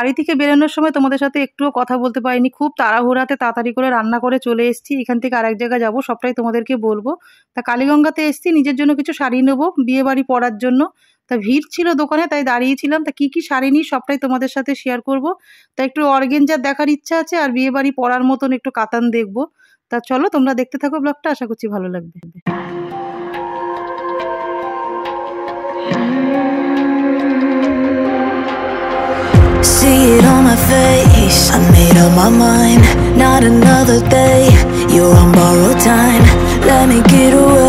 বাড়ি থেকে বেরোনোর সময় তোমাদের সাথে একটুও কথা বলতে পারিনি খুব তাড়াহুড়াতে তাড়াতাড়ি করে রান্না করে চলে এসেছি এখান থেকে আরেক জায়গায় যাবো সবটাই তোমাদেরকে বলবো তা কালীগঙ্গাতে এসেছি নিজের জন্য কিছু শাড়ি নেবো বিয়ে বাড়ি পরার জন্য তা ভিড় ছিল দোকানে তাই দাঁড়িয়েছিলাম তা কি কি শাড়ি নিই সবটাই তোমাদের সাথে শেয়ার করব তা একটু অর্গেঞ্জার দেখার ইচ্ছা আছে আর বিয়ে বাড়ি পরার মতন একটু কাতান দেখবো তা চলো তোমরা দেখতে থাকো ব্লগটা আশা করছি ভালো লাগবে I made up my mind, not another day You're on borrowed time, let me get away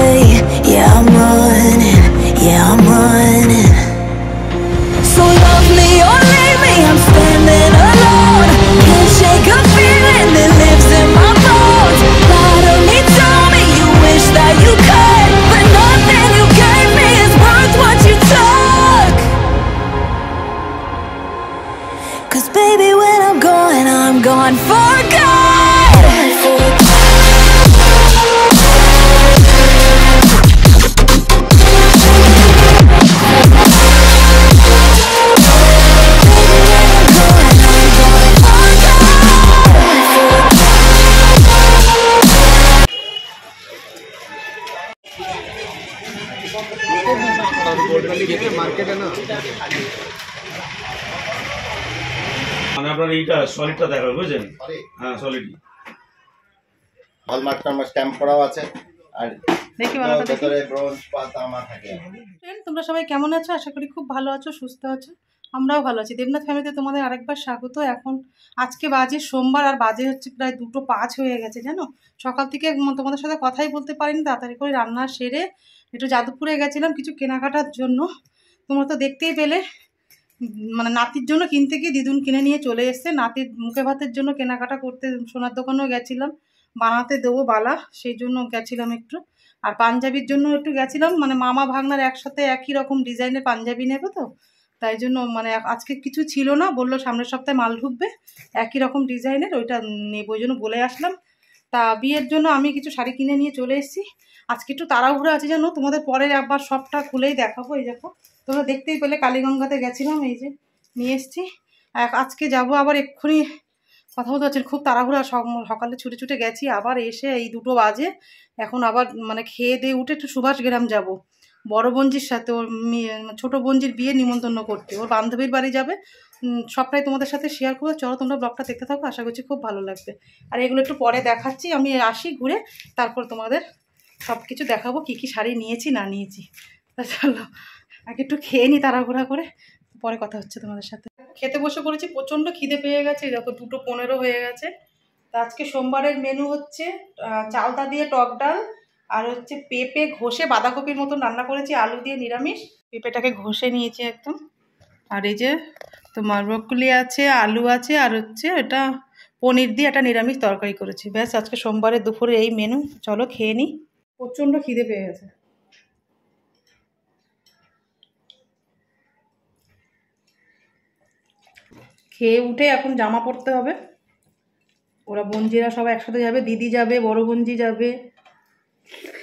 মানে হ্যাঁ, তোমরা সবাই কেমন আছো আশা করি খুব ভালো আছো সুস্থ আছো আমরাও ভালো আছি দেবনাথ ফ্যামিলিতে তোমাদের আরেকবার স্বাগত এখন আজকে বাজে সোমবার আর বাজে হচ্ছে প্রায় দুটো পাঁচ হয়ে গেছে জানো সকাল থেকে তোমাদের সাথে কথাই বলতে পারিনি তাড়াতাড়ি করে রান্না সেরে একটু যাদবপুরে গেছিলাম কিছু কেনাকাটার জন্য তোমরা তো দেখতেই পেলে মানে নাতির জন্য কিনতে গিয়ে দিদুন কিনে নিয়ে চলে এসছে নাতির মুখে ভাতের জন্য কেনাকাটা করতে সোনার দোকানেও গেছিলাম বানাতে দেবো বালা সেই জন্য গেছিলাম একটু আর পাঞ্জাবির জন্য একটু গেছিলাম মানে মামা ভাগনার একসাথে একই রকম ডিজাইনের পাঞ্জাবি নেবে তো তাই জন্য মানে আজকে কিছু ছিল না বললো সামনের সপ্তাহে মাল ঢুকবে একই রকম ডিজাইনের ওইটা নেবো ওই জন্য বলে আসলাম তা বিয়ের জন্য আমি কিছু শাড়ি কিনে নিয়ে চলে এসেছি আজকে একটু তাড়াহুড়ো আছে জানো তোমাদের পরে আবার সবটা খুলেই দেখাবো এই দেখো তোমরা দেখতেই পেলে কালীগঙ্গাতে গেছিলাম এই যে নিয়ে এসছি আজকে যাব আবার এক্ষুনি কথা বলতে পারছেন খুব তাড়াহুড়া সব সকালে ছুটে ছুটে গেছি আবার এসে এই দুটো বাজে এখন আবার মানে খেয়ে দিয়ে উঠে একটু সুভাষ গ্রাম যাবো বড় বঞ্জির সাথে ওর মেয়ে ছোটো বঞ্জির বিয়ে নিমন্ত্রণ করতে ওর বান্ধবীর বাড়ি যাবে সবটাই তোমাদের সাথে শেয়ার করবো চলো তোমরা ব্লগটা দেখতে থাকো আশা করছি খুব ভালো লাগবে আর এগুলো একটু পরে দেখাচ্ছি আমি আসি ঘুরে তারপর তোমাদের সব কিছু দেখাবো কি কি শাড়ি নিয়েছি না নিয়েছি তা চলো আগে একটু খেয়ে নিই তাড়াঘোড়া করে পরে কথা হচ্ছে তোমাদের সাথে খেতে বসে পড়েছি প্রচণ্ড খিদে পেয়ে গেছে দেখো দুটো পনেরো হয়ে গেছে আজকে সোমবারের মেনু হচ্ছে চালতা দিয়ে টক ডাল আর হচ্ছে পেঁপে ঘষে বাঁধাকপির মতো রান্না করেছি আলু দিয়ে নিরামিষ পেঁপেটাকে ঘষে নিয়েছি একদম আর এই যে তোমার ব্রকুলি আছে আলু আছে আর হচ্ছে এটা পনির দিয়ে একটা নিরামিষ তরকারি করেছি ব্যাস আজকে সোমবারে দুপুরে এই মেনু চলো খেয়ে নিই প্রচণ্ড খিদে পেয়ে গেছে খেয়ে উঠে এখন জামা পরতে হবে ওরা বঞ্জিরা সবাই একসাথে যাবে দিদি যাবে বড় বঞ্জি যাবে হ্যাঁ।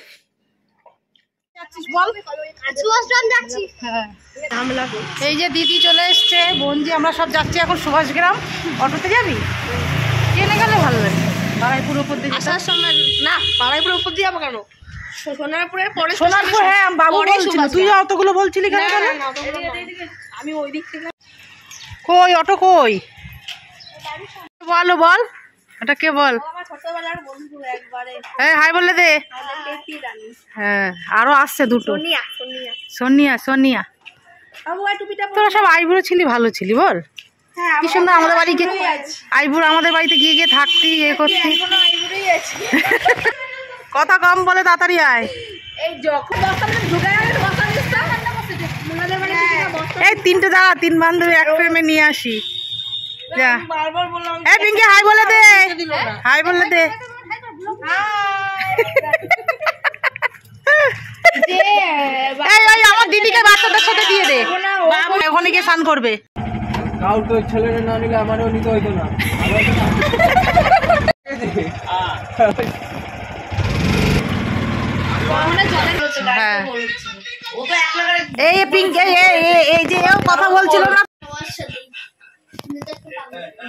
এই যে দিদি চলে এসছে বোনজি আমরা সব যাচ্ছি এখন সুভাষ গ্রাম অটোতে যাবি ট্রেনে গেলে ভালো লাগে বারাইপুর উপর দিয়ে আসার সময় না বারাইপুর উপর দিয়ে যাবো কেন পরে সোনারপুর হ্যাঁ, তুই অতগুলো বলছিলি কেন আমি কই অটো কই বলো বল ওটা কে বল হ্যাঁ হাই বলে দে হ্যাঁ আরো আসছে দুটো সোনিয়া সোনিয়া তোরা সব আইবুড়ো ছিলি ভালো ছিলি বল হ্যাঁ, কি সুন্দর আমাদের বাড়ি গিয়ে আইবুড়ো আমাদের বাড়িতে গিয়ে গিয়ে থাকতি ইয়ে করতি কথা কম বলে তাড়াতাড়ি আয় হ্যাঁ। এই তিনটে দাঁড়া তিন বান্ধবী এক ফ্রেমে নিয়ে আসি পিঙ্কি হাই বলে দে হাই বলে দে এই আমার দিদিকে বাচ্চাদের সাথে দিয়ে দে ওখানে গিয়ে স্নান করবে না হ্যাঁ। এই এই যে কথা বলছিল না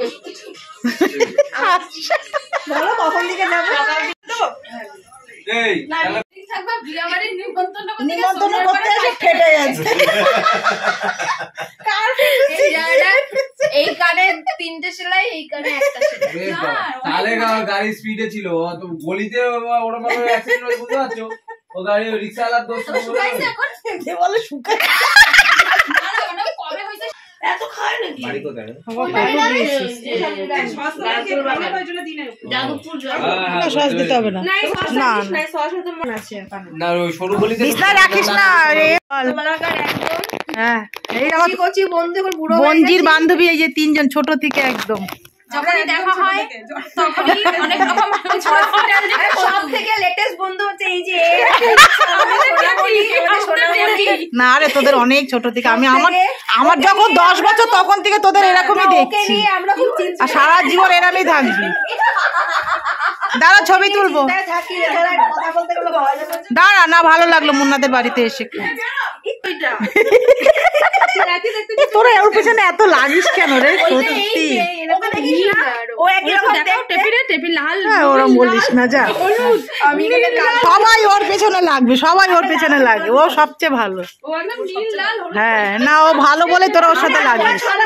এই কানে তিনটে সেলাই এই কানে তাহলে গাড়ি স্পিডে ছিল গলিতে ওরকম বুঝতে পারছো ও গাড়ি রিক্সাওয়ালার দোষ শুকাইছে এখন বলে শুকাইছে বাড়ি বঞ্জির বান্ধবী এই যে তিনজন ছোট থেকে একদম দেখা হয় সব থেকে লেটেস্ট বন্ধু হচ্ছে এই যে না রে তোদের অনেক ছোট থেকে আমি আমার আমার যখন দশ বছর তখন থেকে তোদের এরকমই দেখছি আর সারা জীবন এরকমই থাকবি দাঁড়া ছবি তুলবো দাঁড়া না ভালো লাগলো মুন্নাদের বাড়িতে এসে তোরা ওর পেছনে এত লাগিস কেন রে সত্যি ও একই রকম দেখতে টেপিরে টেপি লাল হ্যাঁ, ওরকম বলিস না যা আমি সবাই ওর পেছনে লাগবে সবাই ওর পেছনে লাগবে ও সবচেয়ে ভালো হ্যাঁ না ও ভালো বলে তোরা ওর সাথে লাগবে